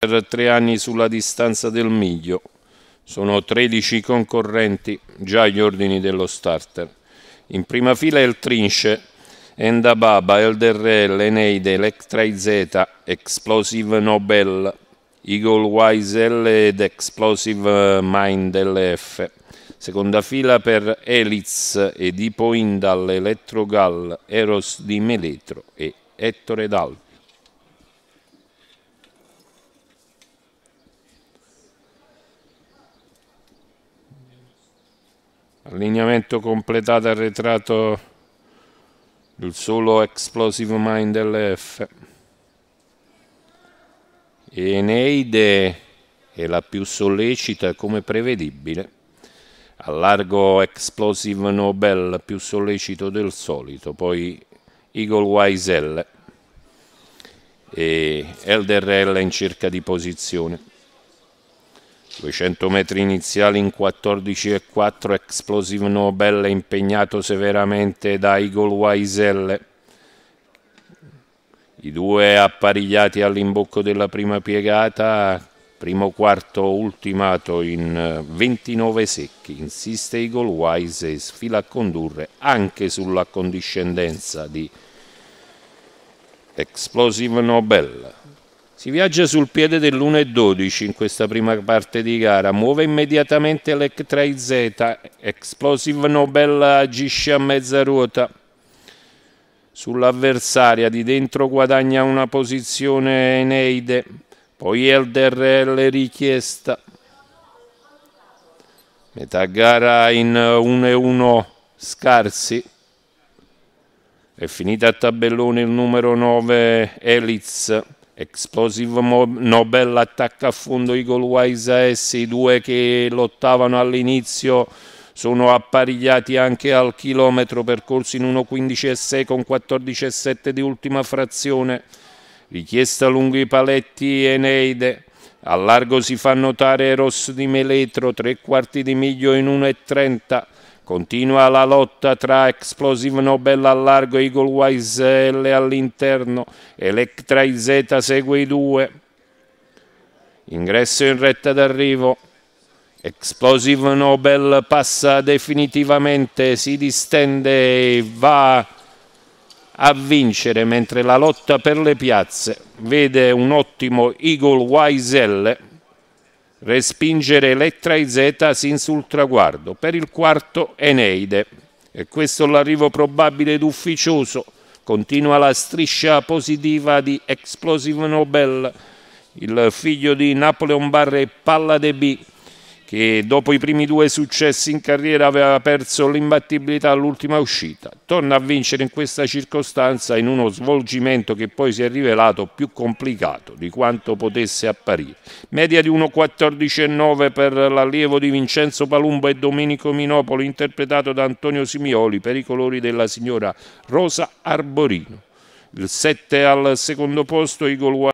per tre anni sulla distanza del miglio. Sono 13 concorrenti, già agli ordini dello starter. In prima fila il Trince, Endababa, Elderrell, Eneide, Electra Z, Explosive Nobel, Eagle Wise L ed Explosive Mind LF. Seconda fila per Eliz, Edipo Indal, Electrogal, Eros di Meletro e Ettore D'Alto. allineamento completato arretrato il solo explosive mind LF Eneide è la più sollecita come prevedibile al largo explosive Nobel più sollecito del solito poi Eagle Wise L e Elder L in cerca di posizione 200 metri iniziali in 14 e 4, Explosive Nobel impegnato severamente da Igor Waiselle. I due apparigliati all'imbocco della prima piegata, primo quarto ultimato in 29 eh, secchi. Insiste Igor Wise e sfila a condurre anche sulla condiscendenza di Explosive Nobel. Si viaggia sul piede dell'1.12 in questa prima parte di gara, muove immediatamente l'EC3Z, Explosive Nobel agisce a mezza ruota sull'avversaria, di dentro guadagna una posizione Eneide, poi Elder L richiesta. Metà gara in 1-1 scarsi. È finita a tabellone il numero 9 Elitz Explosive Nobel attacca a fondo Eagle Wise S, i due che lottavano all'inizio sono apparigliati anche al chilometro percorso in 1.15.6 con 14.7 di ultima frazione. Richiesta lungo i paletti Eneide. Al largo si fa notare Ross di Meletro, tre quarti di miglio in 1.30. Continua la lotta tra Explosive Nobel al largo, Eagle Wise L all'interno, Electra Z segue i due. Ingresso in retta d'arrivo. Explosive Nobel passa definitivamente, si distende e va a vincere mentre la lotta per le piazze vede un ottimo Eagle Wise L respingere Lettra e Z sin sul traguardo per il quarto Eneide. E questo l'arrivo probabile ed ufficioso. Continua la striscia positiva di Explosive Nobel, il figlio di Napoleon Barre e Palla de B che dopo i primi due successi in carriera aveva perso l'imbattibilità all'ultima uscita, torna a vincere in questa circostanza in uno svolgimento che poi si è rivelato più complicato di quanto potesse apparire. Media di 1,14,9 per l'allievo di Vincenzo Palumba e Domenico Minopoli, interpretato da Antonio Simioli per i colori della signora Rosa Arborino. Il 7 al secondo posto, Igor